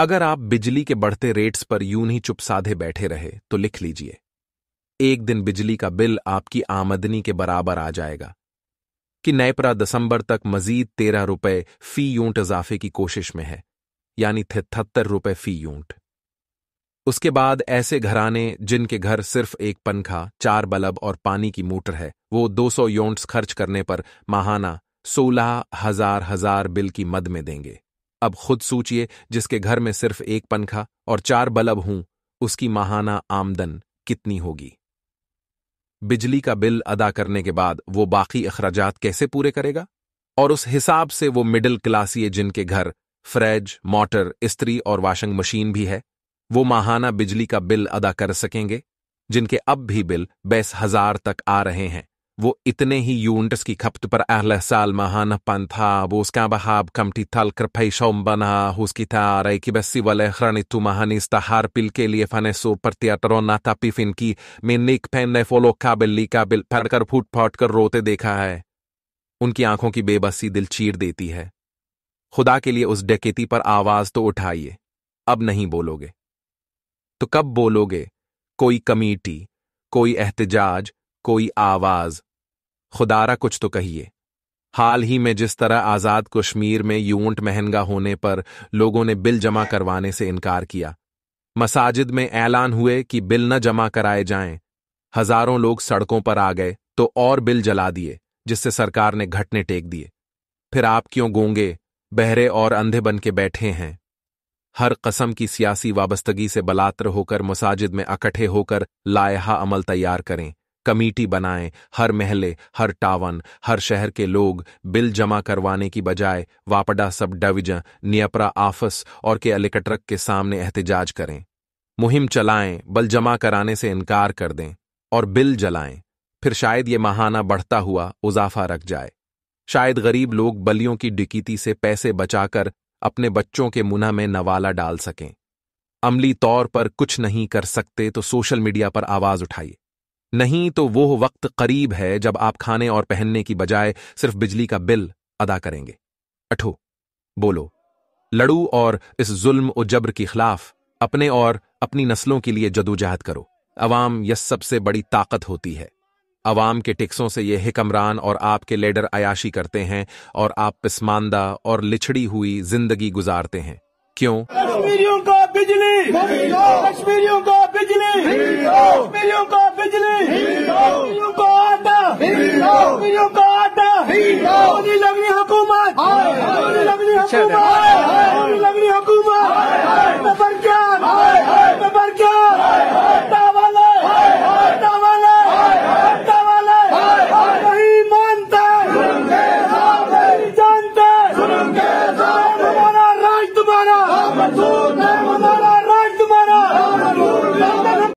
अगर आप बिजली के बढ़ते रेट्स पर यूं ही चुप साधे बैठे रहे तो लिख लीजिए एक दिन बिजली का बिल आपकी आमदनी के बराबर आ जाएगा कि नैपरा दिसंबर तक मजीद तेरह रुपए फी यूंट इजाफे की कोशिश में है यानी तिहत्तर रुपए फी यूंट उसके बाद ऐसे घराने जिनके घर सिर्फ एक पंखा चार बल्ब और पानी की मोटर है वो 200 यूंट्स खर्च करने पर माहाना सोलह हजार हजार बिल की मद में देंगे अब खुद सोचिए जिसके घर में सिर्फ एक पंखा और चार बल्ब हूं उसकी माहाना आमदन कितनी होगी बिजली का बिल अदा करने के बाद वो बाकी अखराज कैसे पूरे करेगा और उस हिसाब से वो मिडिल क्लासीय जिनके घर फ्रिज मोटर इस्त्री और वाशिंग मशीन भी है वो माहाना बिजली का बिल अदा कर सकेंगे जिनके अब भी बिल बैस हजार तक आ रहे हैं वो इतने ही यूनिट्स की खपत पर अहल साल महान पन था वो उसका बहाब कमटी थल कर फैशम बना उसकी था रई की बस्सी वाले तुम महानी हार पिल के लिए फने सो प्रत्याटरों ना था पिफिन की मैं निक फैन ने फोलो काबिल ली काबिल फड़ कर फूट फाट कर रोते देखा है उनकी आंखों की बेबसी दिल चीर देती है खुदा के लिए उस डकेती पर आवाज तो उठाइए अब नहीं बोलोगे तो कब बोलोगे कोई कमीटी कोई एहतजाज कोई आवाज़ खुदारा कुछ तो कहिए हाल ही में जिस तरह आज़ाद कश्मीर में यूंट महंगा होने पर लोगों ने बिल जमा करवाने से इनकार किया मसाजिद में ऐलान हुए कि बिल न जमा कराए जाएं। हजारों लोग सड़कों पर आ गए तो और बिल जला दिए जिससे सरकार ने घटने टेक दिए फिर आप क्यों गोंगे बहरे और अंधे बन के बैठे हैं हर कसम की सियासी वाबस्तगी से बलात्र होकर मसाजिद में इकट्ठे होकर लायहा अमल तैयार करें कमेटी बनाएं हर महले हर टावन हर शहर के लोग बिल जमा करवाने की बजाय वापडा सब डिवीजन नियपरा आफस और के अलिकट्रक के सामने एहतजाज करें मुहिम चलाएं बल जमा कराने से इनकार कर दें और बिल जलाएं फिर शायद ये महाना बढ़ता हुआ उजाफा रख जाए शायद गरीब लोग बलियों की डिकीती से पैसे बचाकर अपने बच्चों के मुना में नवाला डाल सकें अमली तौर पर कुछ नहीं कर सकते तो सोशल मीडिया पर आवाज उठाइए नहीं तो वो वक्त करीब है जब आप खाने और पहनने की बजाय सिर्फ बिजली का बिल अदा करेंगे अठो बोलो लड़ू और इस जुल्म और जबर के खिलाफ अपने और अपनी नस्लों के लिए जदोजहद करो अवाम यह सबसे बड़ी ताकत होती है अवाम के टिक्सों से ये हिकमरान और आपके लेडर अयाशी करते हैं और आप पिसमानदा और लिछड़ी हुई जिंदगी गुजारते हैं क्यों कश्मीरियों का बिजली कश्मीरियों